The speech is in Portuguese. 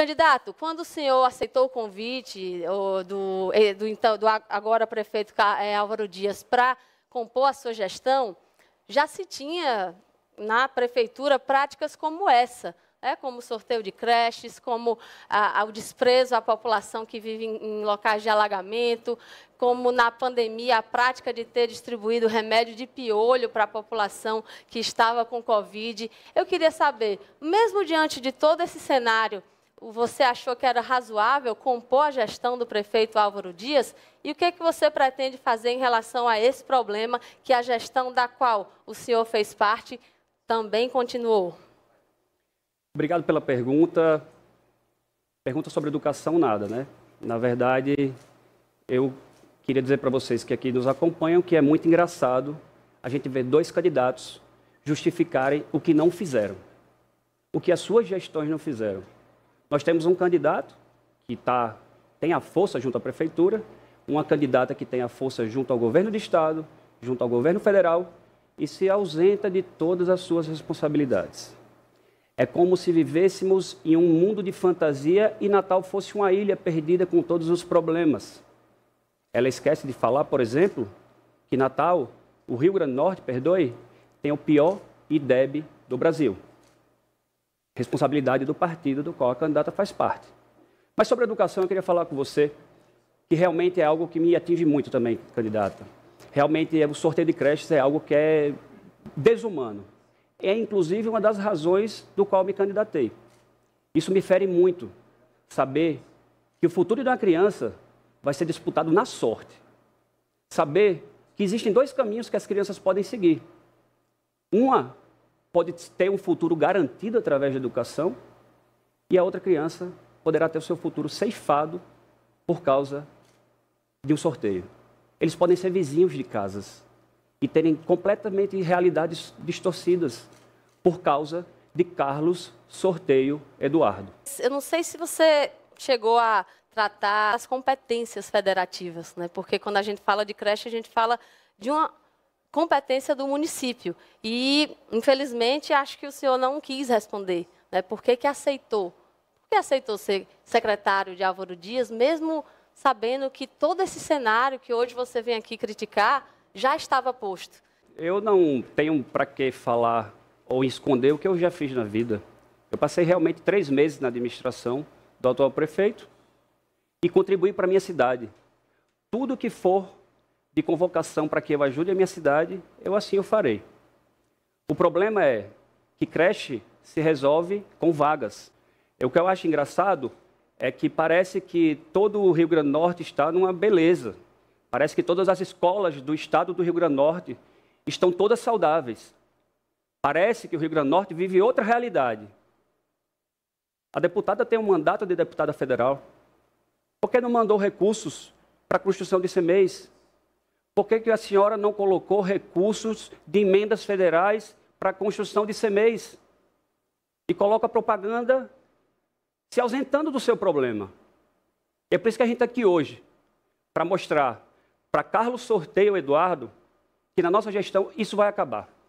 Candidato, quando o senhor aceitou o convite do, do, então, do agora prefeito é, Álvaro Dias para compor a sua gestão, já se tinha na prefeitura práticas como essa, né, como sorteio de creches, como a, a, o desprezo à população que vive em, em, locais de alagamento, como na pandemia a prática de ter distribuído remédio de piolho para a população que estava com Covid. Eu queria saber, mesmo diante de todo esse cenário, você achou que era razoável compor a gestão do prefeito Álvaro Dias? E o que, é que você pretende fazer em relação a esse problema que a gestão da qual o senhor fez parte também continuou? Obrigado pela pergunta. Pergunta sobre educação, nada, né? Na verdade, eu queria dizer para vocês que aqui nos acompanham que é muito engraçado a gente ver dois candidatos justificarem o que não fizeram, o que as suas gestões não fizeram. Nós temos um candidato que tá, tem a força junto à prefeitura, uma candidata que tem a força junto ao governo de estado, junto ao governo federal e se ausenta de todas as suas responsabilidades. É como se vivêssemos em um mundo de fantasia e Natal fosse uma ilha perdida com todos os problemas. Ela esquece de falar, por exemplo, que Natal, o Rio Grande do Norte, perdoe, tem o pior IDEB do Brasil. Responsabilidade do partido do qual a candidata faz parte. Mas sobre a educação, eu queria falar com você que realmente é algo que me atinge muito também, candidata. Realmente, é, o sorteio de creches é algo que é desumano. É, inclusive, uma das razões do qual me candidatei. Isso me fere muito, saber que o futuro de uma criança vai ser disputado na sorte. Saber que existem dois caminhos que as crianças podem seguir. Uma pode ter um futuro garantido através da educação e a outra criança poderá ter o seu futuro ceifado por causa de um sorteio. Eles podem ser vizinhos de casas e terem completamente realidades distorcidas por causa de Carlos Sorteio Eduardo. Eu não sei se você chegou a tratar as competências federativas, né? Porque quando a gente fala de creche, a gente fala de uma competência do município. E, infelizmente, acho que o senhor não quis responder. Né? Por que, que aceitou? Por que aceitou ser secretário de Álvaro Dias, mesmo sabendo que todo esse cenário que hoje você vem aqui criticar já estava posto? Eu não tenho para que falar ou esconder o que eu já fiz na vida. Eu passei realmente três meses na administração do atual prefeito e contribuí para a minha cidade. Tudo que for de convocação para que eu ajude a minha cidade, eu assim o farei. O problema é que creche se resolve com vagas. É, o que eu acho engraçado é que parece que todo o Rio Grande do Norte está numa beleza. Parece que todas as escolas do estado do Rio Grande do Norte estão todas saudáveis. Parece que o Rio Grande do Norte vive outra realidade. A deputada tem um mandato de deputada federal. Por que não mandou recursos para a construção de mês? Por que, que a senhora não colocou recursos de emendas federais para a construção de CMEs? E coloca propaganda se ausentando do seu problema. É por isso que a gente está aqui hoje, para mostrar para Carlos Sorteio Eduardo que na nossa gestão isso vai acabar.